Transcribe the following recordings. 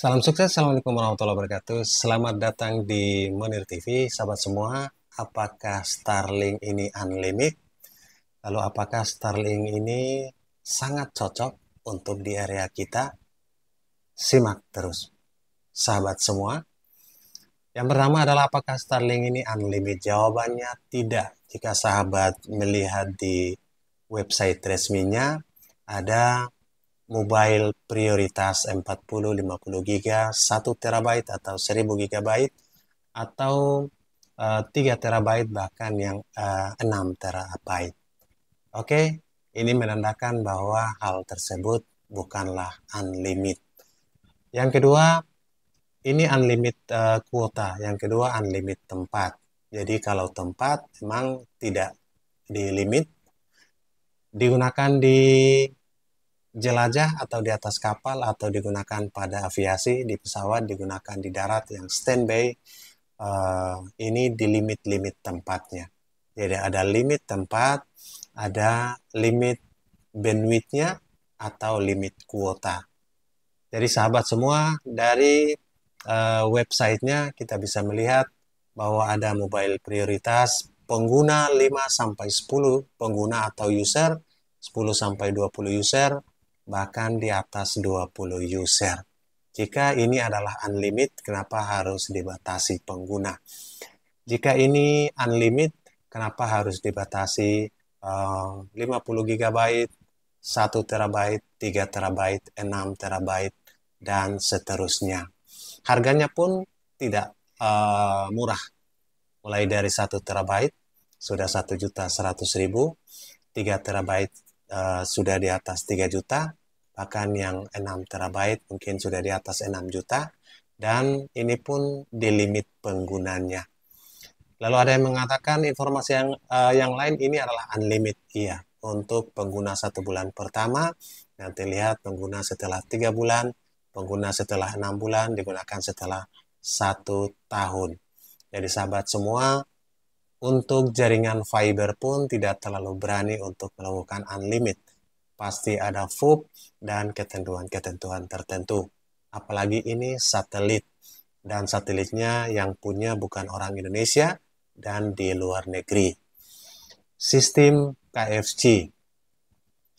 Salam sukses, Assalamualaikum warahmatullahi wabarakatuh. Selamat datang di Monir TV, sahabat semua. Apakah Starlink ini unlimited? Lalu apakah Starlink ini sangat cocok untuk di area kita? Simak terus, sahabat semua. Yang pertama adalah apakah Starlink ini unlimited? Jawabannya tidak. Jika sahabat melihat di website resminya, ada mobile prioritas 40, 50 giga, 1 TB atau 1000 GB atau uh, 3 TB bahkan yang uh, 6 TB. Oke, okay? ini menandakan bahwa hal tersebut bukanlah unlimited. Yang kedua, ini unlimited uh, kuota, yang kedua unlimited tempat. Jadi kalau tempat memang tidak di limit digunakan di jelajah atau di atas kapal atau digunakan pada aviasi di pesawat digunakan di darat yang standby uh, ini di limit-limit tempatnya jadi ada limit tempat ada limit bandwidthnya atau limit kuota jadi sahabat semua dari uh, websitenya kita bisa melihat bahwa ada mobile prioritas pengguna 5 sampai 10 pengguna atau user 10 sampai 20 user bahkan di atas 20 user. Jika ini adalah unlimited, kenapa harus dibatasi pengguna? Jika ini unlimited, kenapa harus dibatasi uh, 50 GB, 1 TB, 3 TB, 6 TB, dan seterusnya. Harganya pun tidak uh, murah. Mulai dari 1 TB sudah 1.100.000, 3 TB uh, sudah di atas 3 juta, bahkan yang 6 terabyte mungkin sudah di atas 6 juta dan ini pun di limit penggunanya. Lalu ada yang mengatakan informasi yang uh, yang lain ini adalah unlimited iya untuk pengguna satu bulan pertama nanti lihat pengguna setelah tiga bulan pengguna setelah enam bulan digunakan setelah satu tahun. Jadi sahabat semua untuk jaringan fiber pun tidak terlalu berani untuk melakukan unlimited pasti ada FUB dan ketentuan-ketentuan tertentu. Apalagi ini satelit dan satelitnya yang punya bukan orang Indonesia dan di luar negeri. Sistem KFC.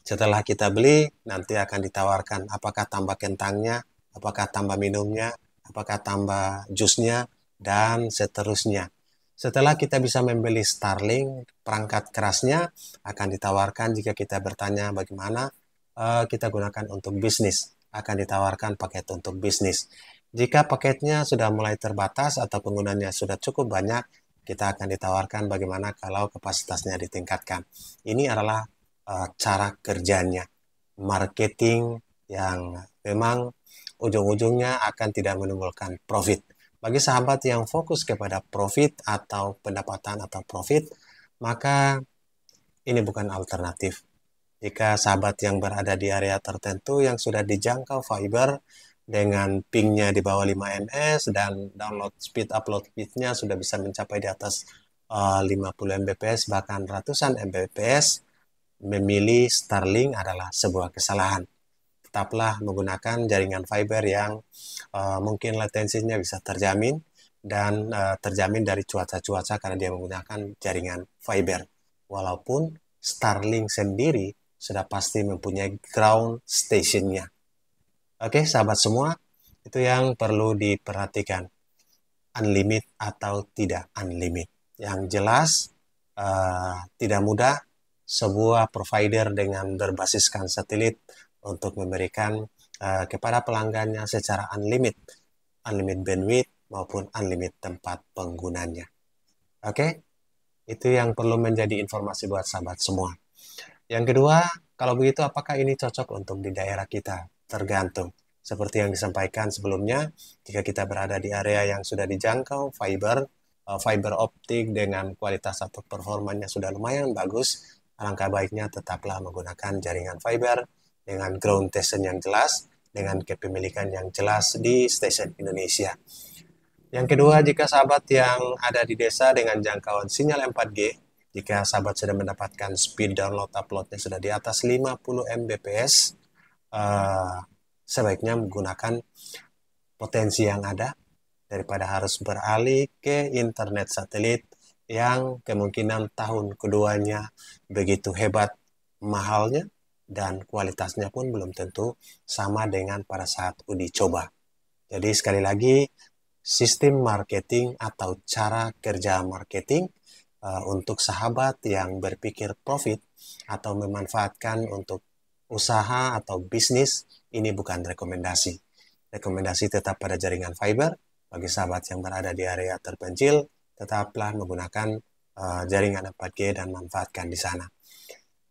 Setelah kita beli, nanti akan ditawarkan apakah tambah kentangnya, apakah tambah minumnya, apakah tambah jusnya, dan seterusnya setelah kita bisa membeli Starlink, perangkat kerasnya akan ditawarkan jika kita bertanya bagaimana eh, kita gunakan untuk bisnis. Akan ditawarkan paket untuk bisnis. Jika paketnya sudah mulai terbatas atau penggunanya sudah cukup banyak, kita akan ditawarkan bagaimana kalau kapasitasnya ditingkatkan. Ini adalah eh, cara kerjanya. Marketing yang memang ujung-ujungnya akan tidak menimbulkan profit bagi sahabat yang fokus kepada profit atau pendapatan atau profit, maka ini bukan alternatif. Jika sahabat yang berada di area tertentu yang sudah dijangkau fiber dengan pingnya di bawah 5 ms dan download speed upload speednya sudah bisa mencapai di atas 50 eh, mbps bahkan ratusan mbps, memilih Starlink adalah sebuah kesalahan tetaplah menggunakan jaringan fiber yang uh, mungkin latensinya bisa terjamin dan uh, terjamin dari cuaca-cuaca karena dia menggunakan jaringan fiber. Walaupun Starlink sendiri sudah pasti mempunyai ground stationnya. Oke, sahabat semua, itu yang perlu diperhatikan. Unlimited atau tidak unlimited. Yang jelas, uh, tidak mudah sebuah provider dengan berbasiskan satelit untuk memberikan uh, kepada pelanggannya secara unlimited, unlimited bandwidth maupun unlimited tempat penggunanya. Oke, okay? itu yang perlu menjadi informasi buat sahabat semua. Yang kedua, kalau begitu apakah ini cocok untuk di daerah kita? Tergantung. Seperti yang disampaikan sebelumnya, jika kita berada di area yang sudah dijangkau fiber, eh, fiber optik dengan kualitas atau performanya sudah lumayan bagus, alangkah baiknya tetaplah menggunakan jaringan fiber dengan ground station yang jelas, dengan kepemilikan yang jelas di stasiun Indonesia. Yang kedua, jika sahabat yang ada di desa dengan jangkauan sinyal 4G, jika sahabat sudah mendapatkan speed download uploadnya sudah di atas 50 Mbps, uh, sebaiknya menggunakan potensi yang ada daripada harus beralih ke internet satelit yang kemungkinan tahun keduanya begitu hebat mahalnya dan kualitasnya pun belum tentu sama dengan pada saat uji coba. Jadi sekali lagi sistem marketing atau cara kerja marketing uh, untuk sahabat yang berpikir profit atau memanfaatkan untuk usaha atau bisnis ini bukan rekomendasi. Rekomendasi tetap pada jaringan fiber bagi sahabat yang berada di area terpencil tetaplah menggunakan uh, jaringan 4G dan manfaatkan di sana.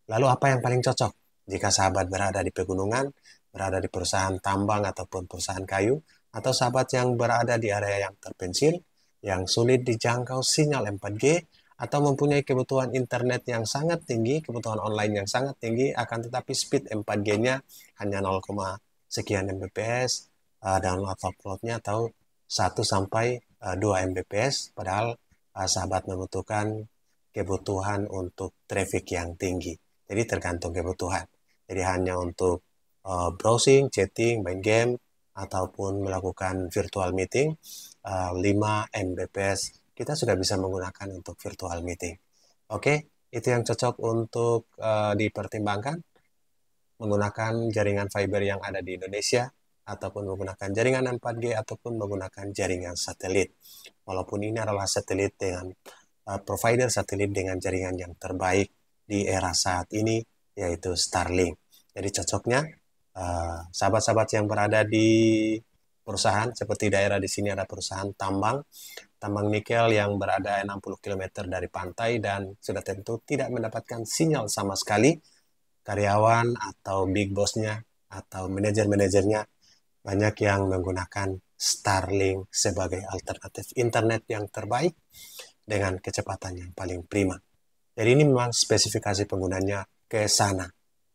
Lalu apa yang paling cocok? Jika sahabat berada di pegunungan, berada di perusahaan tambang ataupun perusahaan kayu, atau sahabat yang berada di area yang terpencil, yang sulit dijangkau sinyal 4G, atau mempunyai kebutuhan internet yang sangat tinggi, kebutuhan online yang sangat tinggi, akan tetapi speed 4G-nya hanya 0, sekian Mbps, uh, eh, download uploadnya atau 1 sampai uh, eh, 2 Mbps, padahal eh, sahabat membutuhkan kebutuhan untuk traffic yang tinggi. Jadi tergantung kebutuhan. Jadi hanya untuk uh, browsing, chatting, main game, ataupun melakukan virtual meeting, uh, eh, 5 Mbps kita sudah bisa menggunakan untuk virtual meeting. Oke, itu yang cocok untuk uh, dipertimbangkan menggunakan jaringan fiber yang ada di Indonesia ataupun menggunakan jaringan 4G ataupun menggunakan jaringan satelit. Walaupun ini adalah satelit dengan uh, provider satelit dengan jaringan yang terbaik di era saat ini yaitu Starlink. Jadi cocoknya eh, sahabat-sahabat uh, yang berada di perusahaan seperti daerah di sini ada perusahaan tambang tambang nikel yang berada 60 km dari pantai dan sudah tentu tidak mendapatkan sinyal sama sekali karyawan atau big bossnya atau manajer-manajernya banyak yang menggunakan Starlink sebagai alternatif internet yang terbaik dengan kecepatan yang paling prima. Jadi ini memang spesifikasi penggunanya ke sana,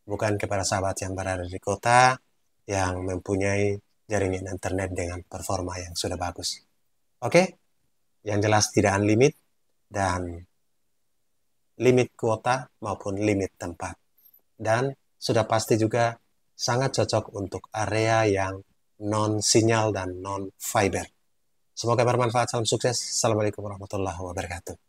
bukan kepada sahabat yang berada di kota yang mempunyai jaringan internet dengan performa yang sudah bagus. Oke, yang jelas tidak unlimited dan limit kuota maupun limit tempat. Dan sudah pasti juga sangat cocok untuk area yang non-sinyal dan non-fiber. Semoga bermanfaat. Salam sukses. Assalamualaikum warahmatullahi wabarakatuh.